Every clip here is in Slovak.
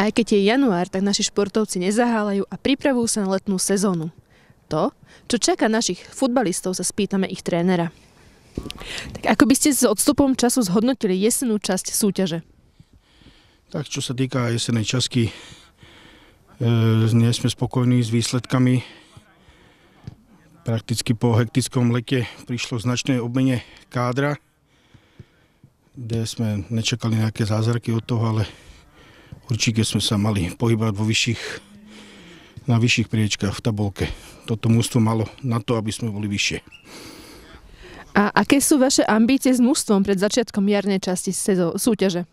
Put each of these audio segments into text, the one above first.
Aj keď je január, tak naši športovci nezahálajú a pripravujú sa na letnú sezónu. To, čo čaká našich futbalistov, sa spýtame ich trénera. Tak ako by ste s odstupom času zhodnotili jesenú časť súťaže? Tak čo sa týka jesenej časky, e, nie sme spokojní s výsledkami. Prakticky po hektickom lete prišlo značné obmene kádra, kde sme nečakali nejaké zázraky od toho, ale určite sme sa mali pohybovať vo vyšších, na vyšších priečkách v tabulke. Toto mústvo malo na to, aby sme boli vyššie. A aké sú vaše ambície s mústvom pred začiatkom jarnej časti sezó- súťaže?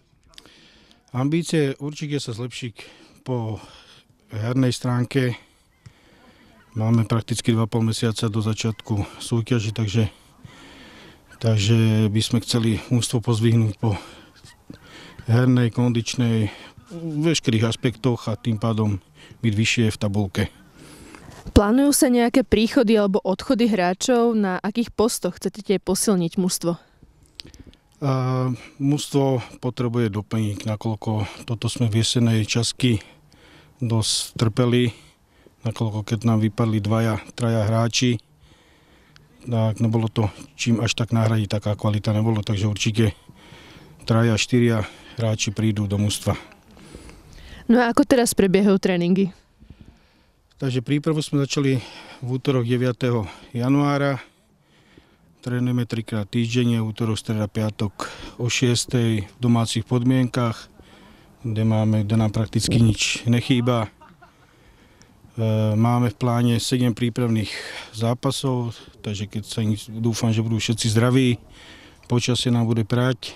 Ambície určite sa zlepší po hernej stránke. Máme prakticky 2,5 mesiaca do začiatku súťaže, takže, takže by sme chceli ústvo pozvihnúť po hernej, kondičnej, veškerých aspektoch a tým pádom byť vyššie v tabulke. Plánujú sa nejaké príchody alebo odchody hráčov? Na akých postoch chcete posilniť mužstvo? Uh, mužstvo potrebuje doplník, nakoľko toto sme v jesenej časky dosť trpeli, nakoľko keď nám vypadli dvaja, traja hráči, tak nebolo to čím až tak nahradiť, taká kvalita nebolo, takže určite traja, štyria hráči prídu do mužstva. No a ako teraz prebiehajú tréningy? Takže prípravu sme začali v útorok 9. januára. Trénujeme trikrát týždenne, útorok, streda, piatok o 6. v domácich podmienkach, kde, máme, kde nám prakticky nič nechýba. E, máme v pláne 7 prípravných zápasov, takže keď sa dúfam, že budú všetci zdraví, počasie nám bude prať,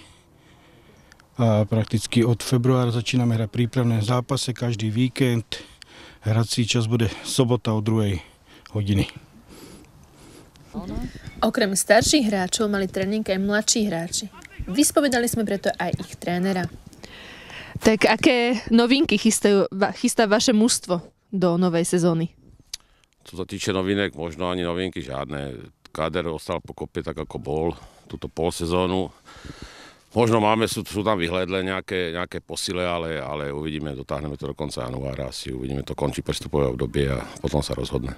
a prakticky od februára začínáme hrať prípravné zápase každý víkend. Hrací čas bude sobota o druhej hodiny. Okrem starších hráčov mali tréning aj mladší hráči. Vyspovedali sme preto aj ich trénera. Tak aké novinky chystajú, chystá vaše mužstvo do novej sezóny? Co sa týče novinek, možno ani novinky žiadne. Káder ostal po tak, ako bol túto pol sezónu. Možno máme, sú, sú tam vyhledle nejaké, nejaké posile, ale, ale uvidíme, dotáhneme to do konca januára, asi uvidíme, to končí prestupové obdobie a potom sa rozhodne.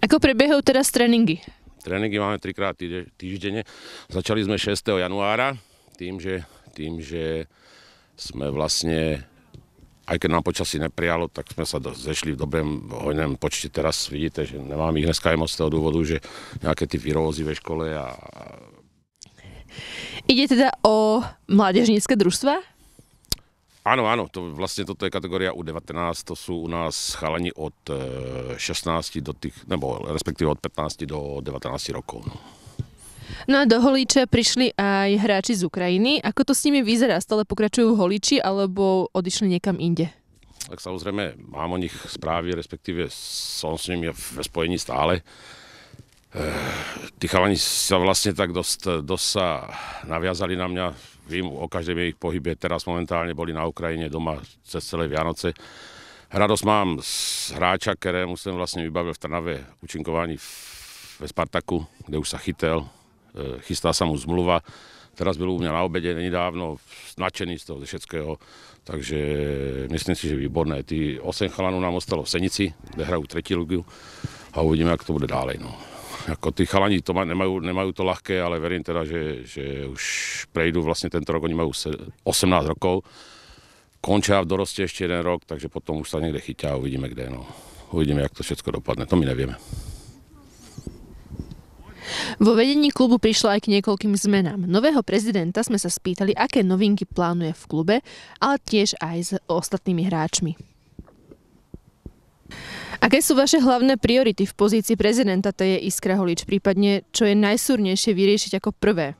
Ako prebiehajú teraz tréningy? Tréningy máme trikrát týždenne. Začali sme 6. januára tým, že, tým, že sme vlastne aj keď nám počasí neprijalo, tak sme sa do, zešli v dobrom hojnom počte. Teraz vidíte, že nemám ich dneska aj moc z toho dôvodu, že nejaké ty výrovozy ve škole a, a Ide teda o mládežnícke družstva? Áno, áno, to vlastne toto je kategória U19, to sú u nás chalani od 16 e, do tých, nebo respektíve od 15 do 19 rokov. No. No a do holíča prišli aj hráči z Ukrajiny. Ako to s nimi vyzerá? Stále pokračujú v holíči alebo odišli niekam inde? Tak samozrejme, mám o nich správy, respektíve som s nimi ve spojení stále tí chalani sa vlastne tak dosť, dosť sa naviazali na mňa. Vím o každej ich pohybe. Teraz momentálne boli na Ukrajine doma cez celé Vianoce. Radosť mám z hráča, ktorému som vlastne vybavil v Trnave učinkovaní ve Spartaku, kde už sa chytel. E, chystá sa mu zmluva. Teraz byl u mňa na obede nedávno, nadšený z toho všetkého. Takže myslím si, že výborné. Tí osem chalanov nám ostalo v Senici, kde hrajú tretí ligu a uvidíme, ako to bude ďalej. No ako tí chalani to maj, nemajú, nemajú to ľahké, ale verím teda, že, že už prejdú vlastne tento rok, oni majú 18 rokov, končia v doroste ešte jeden rok, takže potom už sa niekde chytia a uvidíme kde. No. Uvidíme, jak to všetko dopadne, to my nevieme. Vo vedení klubu prišlo aj k niekoľkým zmenám. Nového prezidenta sme sa spýtali, aké novinky plánuje v klube, ale tiež aj s ostatnými hráčmi. Aké sú vaše hlavné priority v pozícii prezidenta, to je Iskra Holič, prípadne čo je najsúrnejšie vyriešiť ako prvé?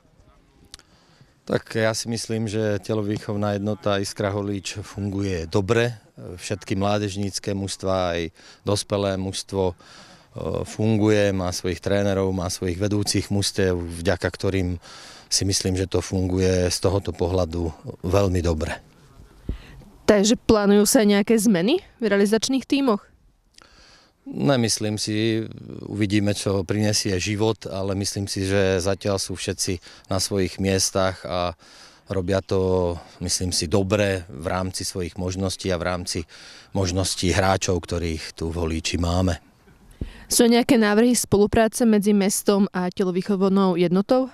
Tak ja si myslím, že telovýchovná jednota Iskra Holíč funguje dobre. Všetky mládežnícke mužstva, aj dospelé mužstvo e, funguje, má svojich trénerov, má svojich vedúcich mužstev, vďaka ktorým si myslím, že to funguje z tohoto pohľadu veľmi dobre. Takže plánujú sa nejaké zmeny v realizačných tímoch? Nemyslím si, uvidíme, čo prinesie život, ale myslím si, že zatiaľ sú všetci na svojich miestach a robia to, myslím si, dobre v rámci svojich možností a v rámci možností hráčov, ktorých tu volíči máme. Sú nejaké návrhy spolupráce medzi mestom a telovýchovnou jednotou?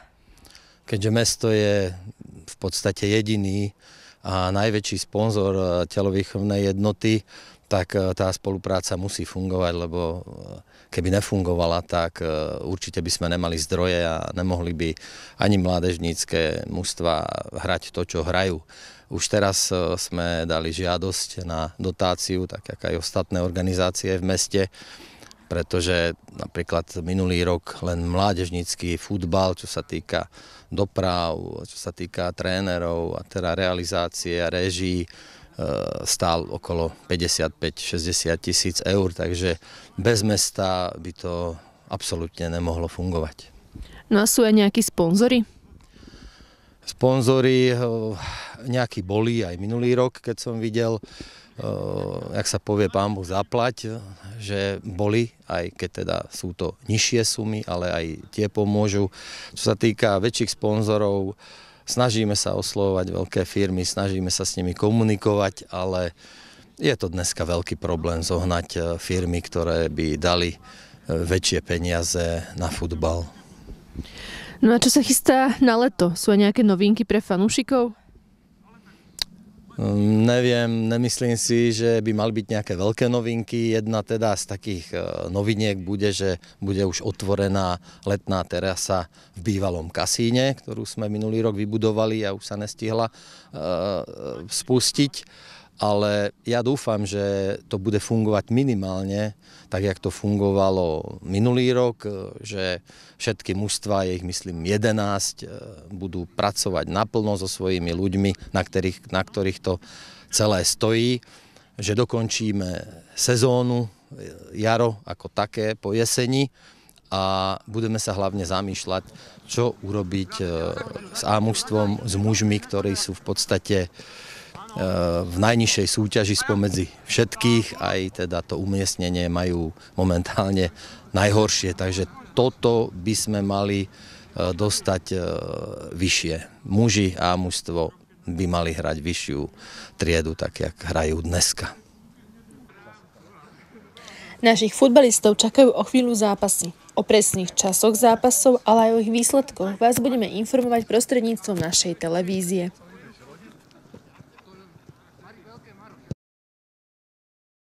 Keďže mesto je v podstate jediný a najväčší sponzor eh, telovýchovnej jednoty, tak e, tá spolupráca musí fungovať, lebo e, keby nefungovala, tak e, určite by sme nemali zdroje a nemohli by ani mládežnícke mužstva hrať to, čo hrajú. Už teraz sme dali žiadosť na dotáciu, tak ako aj ostatné organizácie v meste, pretože napríklad minulý rok len mládežnícky futbal, čo sa týka doprav, čo sa týka trénerov a teda realizácie a režii, E, stál okolo 55-60 tisíc eur, takže bez mesta by to absolútne nemohlo fungovať. No a sú aj nejakí sponzory? Sponzory e, nejakí boli aj minulý rok, keď som videl, e, jak sa povie pán Boh zaplať, že boli, aj keď teda sú to nižšie sumy, ale aj tie pomôžu. Čo sa týka väčších sponzorov, Snažíme sa oslovovať veľké firmy, snažíme sa s nimi komunikovať, ale je to dneska veľký problém zohnať e, firmy, ktoré by dali e, väčšie peniaze na futbal. No a čo sa chystá na leto? Sú aj nejaké novinky pre fanúšikov? Neviem, nemyslím si, že by mali byť nejaké veľké novinky. Jedna teda z takých e, noviniek bude, že bude už otvorená letná terasa v bývalom kasíne, ktorú sme minulý rok vybudovali a už sa nestihla e, e, spustiť ale ja dúfam, že to bude fungovať minimálne tak, jak to fungovalo minulý rok, e, že všetky mužstva, je ich myslím 11, e, budú pracovať naplno so svojimi ľuďmi, na ktorých, na ktorých to celé stojí, že dokončíme sezónu, e, jaro ako také po jeseni a budeme sa hlavne zamýšľať, čo urobiť s ámustvom, s mužmi, ktorí sú v podstate Eh, v najnižšej súťaži spomedzi všetkých, aj teda to umiestnenie majú momentálne najhoršie, takže toto by sme mali eh, dostať eh, vyššie. Muži a mužstvo by mali hrať vyššiu triedu, tak jak hrajú dneska. Našich futbalistov čakajú o chvíľu zápasy. O presných časoch zápasov, ale aj o ich výsledkoch vás budeme informovať prostredníctvom našej televízie.